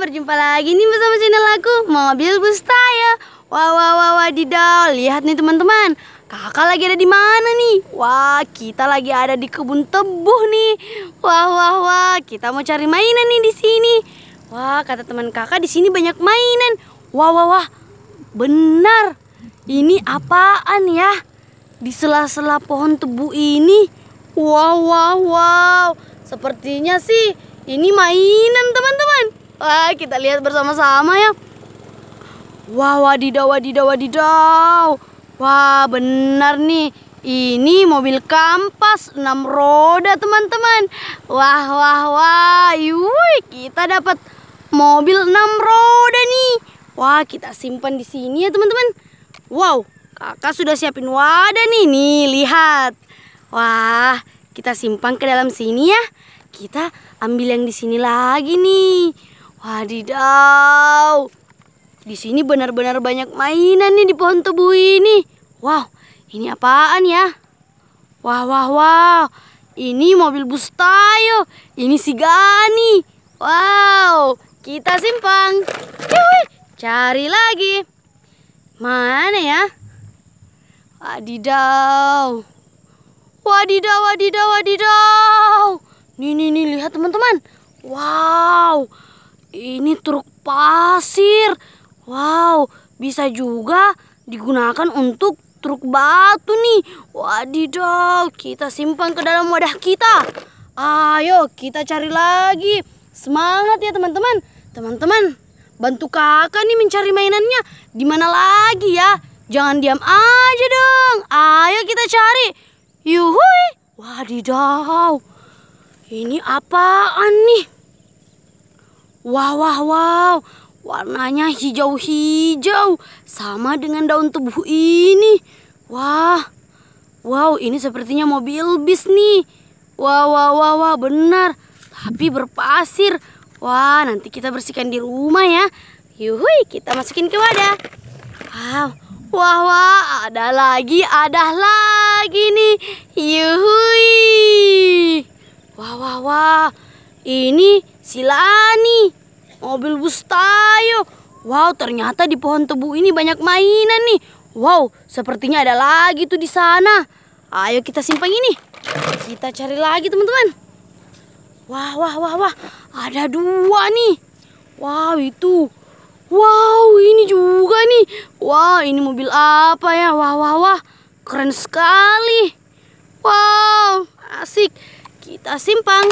berjumpa lagi nih bersama channel aku Mobil Tayo Wah wah wah wadidaw, lihat nih teman-teman Kakak lagi ada di mana nih? Wah, kita lagi ada di kebun tebu nih. Wah, wah, wah, kita mau cari mainan nih di sini. Wah, kata teman kakak di sini banyak mainan. Wah, wah, wah, benar. Ini apaan ya? Di sela-sela pohon tebu ini. Wow, wow, wow. Sepertinya sih ini mainan teman-teman. Wah, eh, kita lihat bersama-sama ya. Wah, wadidaw, wadidaw, wadidaw. Wah, benar nih. Ini mobil kampas enam roda, teman-teman. Wah, wah, wah. Yui, kita dapat mobil enam roda nih. Wah, kita simpan di sini ya, teman-teman. Wow, kakak sudah siapin wadah nih. Nih, lihat. Wah, kita simpan ke dalam sini ya. Kita ambil yang di sini lagi nih. Wadidaw. Di sini benar-benar banyak mainan nih di pohon tebu ini. Wow, ini apaan ya? Wah, wah, wah. Ini mobil bus tayo. Ini si Gani. Wow, kita simpang. Cuy, cari lagi. Mana ya? Wadidaw. Wadidaw, wadidaw, wadidaw. Nih, nih, nih. Lihat teman-teman. Wow. Ini truk pasir. Wow, bisa juga digunakan untuk truk batu nih. Wadidaw, kita simpan ke dalam wadah kita. Ayo, kita cari lagi. Semangat ya teman-teman. Teman-teman, bantu kakak nih mencari mainannya. Di mana lagi ya? Jangan diam aja dong. Ayo kita cari. Yuhui. Wadidaw. Ini apaan nih? Wah, wah, wow. Warnanya hijau-hijau. Sama dengan daun tubuh ini. Wah. Wow, ini sepertinya mobil bis nih. Wah, wah, wah, wah, benar. Tapi berpasir. Wah, nanti kita bersihkan di rumah ya. Yuhui, kita masukin ke wadah. Wow, wah, wah, ada lagi, ada lagi nih. Yuhui. Wah, wah, wah. Ini silani. Mobil bus tayo. Wow, ternyata di pohon tebu ini banyak mainan nih. Wow, sepertinya ada lagi tuh di sana. Ayo kita simpan ini. Kita cari lagi teman-teman. Wah, wah, wah, wah. Ada dua nih. Wow, itu. Wow, ini juga nih. Wow, ini mobil apa ya? Wah, wah, wah. Keren sekali. Wow, asik. Kita simpang.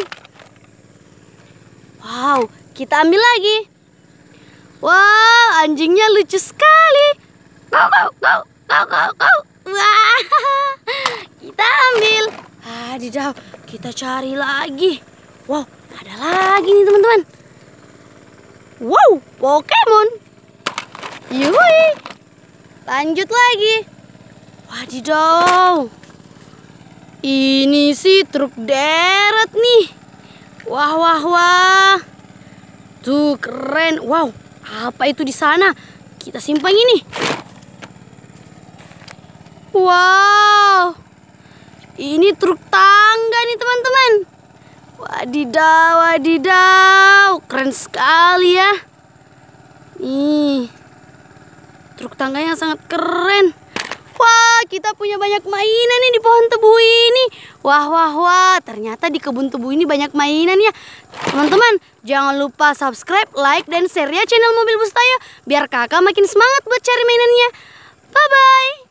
Wow, kita ambil lagi. Wow, anjingnya lucu sekali. Kau, kau, kau, kau, kau, kau. Wah, kita ambil. Adidaw, ah, kita cari lagi. Wow, ada lagi nih teman-teman. Wow, Pokemon. Yui. Lanjut lagi. Wadidaw. Ini sih truk deret nih. Wah, wah, wah. Tuh, keren. Wow, apa itu di sana? Kita simpan ini. Wow. Ini truk tangga nih, teman-teman. Wadidaw, wadidaw. Keren sekali ya. Nih. Truk tangga yang sangat keren. Wah, kita punya banyak mainan nih di pohon tebu ini. Wah, wah, wah. Ternyata di kebun tebu ini banyak mainan ya. Teman-teman, jangan lupa subscribe, like, dan share ya channel Mobil Bustaya. Biar kakak makin semangat buat cari mainannya. Bye-bye.